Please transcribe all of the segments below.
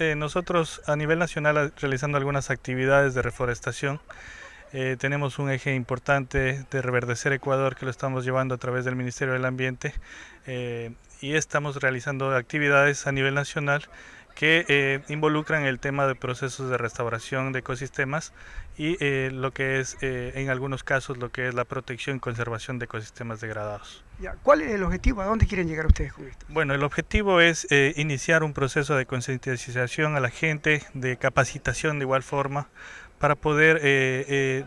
Eh, nosotros a nivel nacional ah, realizando algunas actividades de reforestación. Eh, tenemos un eje importante de Reverdecer Ecuador que lo estamos llevando a través del Ministerio del Ambiente eh, y estamos realizando actividades a nivel nacional que eh, involucran el tema de procesos de restauración de ecosistemas y eh, lo que es, eh, en algunos casos, lo que es la protección y conservación de ecosistemas degradados. ¿Cuál es el objetivo? ¿A dónde quieren llegar ustedes con esto? Bueno, el objetivo es iniciar un proceso de concientización a la gente, de capacitación de igual forma, para poder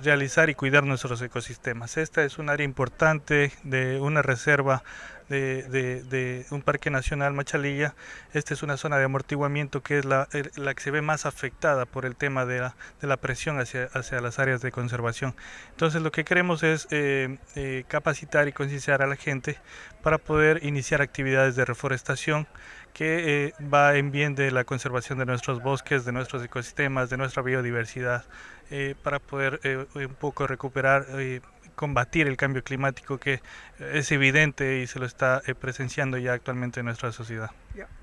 realizar y cuidar nuestros ecosistemas. Esta es un área importante de una reserva de, un parque nacional Machalilla, esta es una zona de amortiguamiento que es la, que se ve más afectada por el tema de la, presión hacia, las áreas de conservación. Entonces lo que queremos es eh, eh, capacitar y concienciar a la gente para poder iniciar actividades de reforestación que eh, va en bien de la conservación de nuestros bosques, de nuestros ecosistemas, de nuestra biodiversidad, para poder un poco recuperar combatir el cambio climático que eh, es evidente y se lo está eh, presenciando ya actualmente en nuestra sociedad.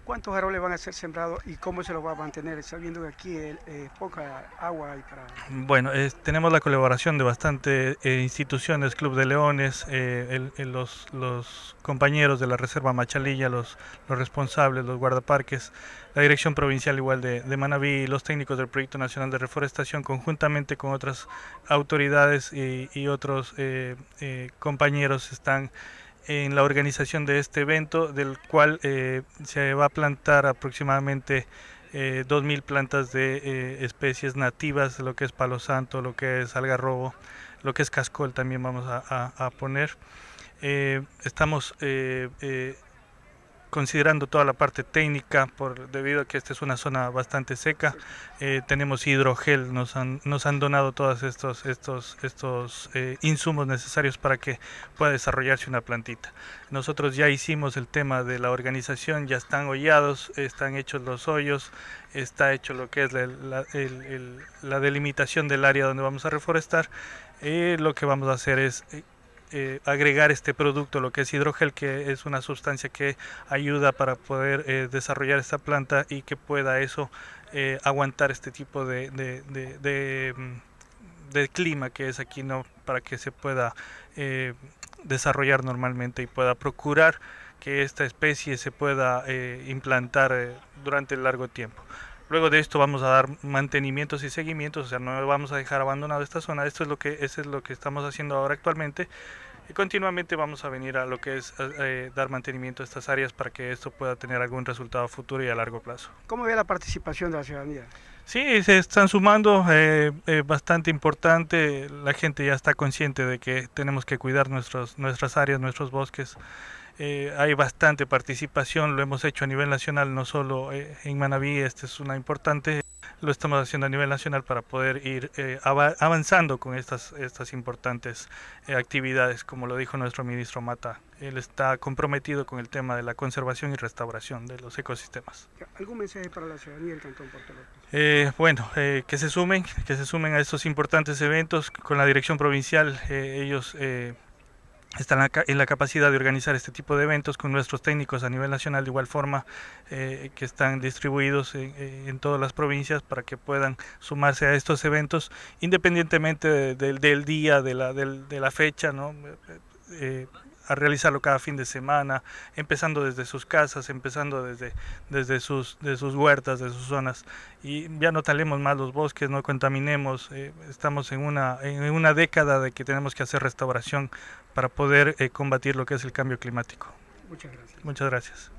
¿Cuántos árboles van a ser sembrados y cómo se los va a mantener, sabiendo que aquí hay eh, poca agua y para... Bueno, tenemos la colaboración de bastantes instituciones, Club de Leones, los, los compañeros de la Reserva Machalilla, los, los responsables, los guardaparques, la Dirección Provincial igual de, manaví Manabí los técnicos del Proyecto Nacional de Reforestación conjuntamente con otras autoridades y, otros eh, eh, compañeros están en la organización de este evento del cual eh, se va a plantar aproximadamente 2.000 plantas de especies nativas, lo que es palo santo, lo que es algarrobo, lo que es cascol también vamos a, a poner. estamos considerando toda la parte técnica, por, debido a que esta es una zona bastante seca, eh, tenemos hidrogel, nos han, nos han donado todos estos, estos, estos eh, insumos necesarios para que pueda desarrollarse una plantita. Nosotros ya hicimos el tema de la organización, ya están hollados, están hechos los hoyos, está hecho lo que es la, delimitación del área donde vamos a reforestar. Eh, lo que vamos a hacer es eh, agregar este producto, lo que es hidrógel, que es una sustancia que ayuda para poder eh, desarrollar esta planta y que pueda eso eh, aguantar este tipo mm, de, clima que es aquí, ¿no? para que se pueda desarrollar normalmente y pueda procurar que esta especie se pueda implantar durante el largo tiempo. Luego de esto vamos a dar mantenimientos y seguimientos, o sea, no vamos a dejar abandonado esta zona. Esto es lo que, es lo que estamos haciendo ahora actualmente. Y continuamente vamos a venir a lo que es eh, dar mantenimiento a estas áreas para que esto pueda tener algún resultado futuro y a largo plazo. ¿Cómo ve la participación de la ciudadanía? Sí, se están sumando, es eh, eh, bastante importante. La gente ya está consciente de que tenemos que cuidar nuestras áreas, nuestros bosques. Eh, hay bastante participación, lo hemos hecho a nivel nacional, no solo eh, en Manabí. esta es una importante, lo estamos haciendo a nivel nacional para poder ir eh, avanzando con estas, estas importantes actividades, como lo dijo nuestro ministro Mata. Él está comprometido con el tema de la conservación y restauración de los ecosistemas. ¿Algún mensaje para la ciudadanía del Cantón Puerto López? bueno, que se sumen, que se sumen a estos importantes eventos. Con la dirección provincial, ellos están en la, capacidad de organizar este tipo de eventos con nuestros técnicos a nivel nacional de igual forma eh, que están distribuidos eh, en, todas las provincias para que puedan sumarse a estos eventos independientemente del día de la, de la fecha no eh, a realizarlo cada fin de semana, empezando desde sus casas, empezando desde, desde sus, de sus huertas, de sus zonas. Y ya no talemos más los bosques, no contaminemos. Eh, estamos en una, en una década de que tenemos que hacer restauración para poder eh, combatir lo que es el cambio climático. Muchas gracias.